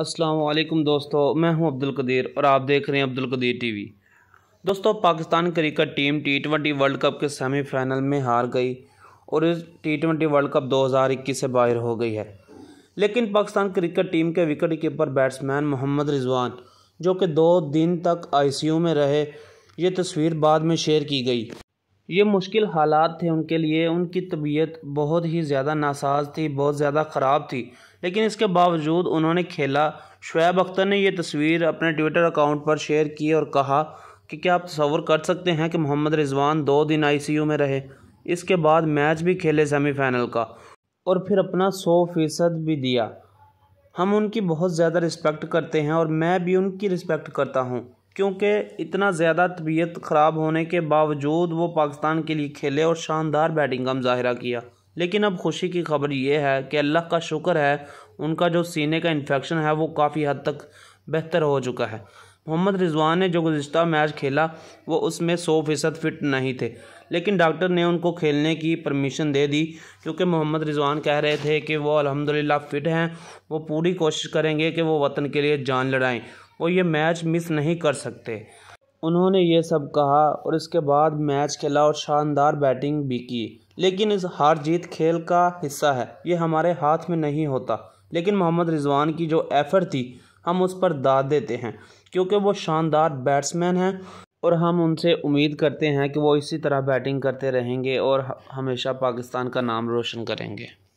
असलम दोस्तों मैं हूं अब्दुल कदीर और आप देख रहे हैं अब्दुल कदीर टीवी दोस्तों Pakistan cricket team T twenty world cup के सेमीफाइनल में हार गई और इस टी ट्वेंटी वर्ल्ड कप 2021 से बाहर हो गई है लेकिन पाकिस्तान क्रिकेट टीम के wicket keeper batsman Mohammad Rizwan जो कि दो दिन तक आईसीयू में रहे ये तस्वीर बाद में शेयर की गई ये मुश्किल हालात थे उनके लिए उनकी तबीयत बहुत ही ज़्यादा नासाज थी बहुत ज़्यादा ख़राब थी लेकिन इसके बावजूद उन्होंने खेला शुएब अख्तर ने यह तस्वीर अपने ट्विटर अकाउंट पर शेयर की और कहा कि क्या आप तस्वर कर सकते हैं कि मोहम्मद रिजवान दो दिन आईसीयू में रहे इसके बाद मैच भी खेले सेमीफाइनल का और फिर अपना सौ फीसद भी दिया हम उनकी बहुत ज़्यादा रिस्पेक्ट करते हैं और मैं भी उनकी रिस्पेक्ट करता हूँ क्योंकि इतना ज़्यादा तबीयत ख़राब होने के बावजूद वो पाकिस्तान के लिए खेले और शानदार बैटिंग का मुजाहरा किया लेकिन अब खुशी की खबर यह है कि अल्लाह का शुक्र है उनका जो सीने का इन्फेक्शन है वो काफ़ी हद तक बेहतर हो चुका है मोहम्मद रिजवान ने जो गुज्त मैच खेला वो उसमें सौ फ़ीसद फिट नहीं थे लेकिन डॉक्टर ने उनको खेलने की परमिशन दे दी क्योंकि मोहम्मद रिजवान कह रहे थे कि वो अलहमदिल्ला फ़िट हैं वो पूरी कोशिश करेंगे कि वो वतन के लिए जान लड़ाएं वो ये मैच मिस नहीं कर सकते उन्होंने ये सब कहा और इसके बाद मैच खेला और शानदार बैटिंग भी की लेकिन इस हार जीत खेल का हिस्सा है ये हमारे हाथ में नहीं होता लेकिन मोहम्मद रिजवान की जो एफर्ट थी हम उस पर दाद देते हैं क्योंकि वो शानदार बैट्समैन हैं और हम उनसे उम्मीद करते हैं कि वो इसी तरह बैटिंग करते रहेंगे और हमेशा पाकिस्तान का नाम रोशन करेंगे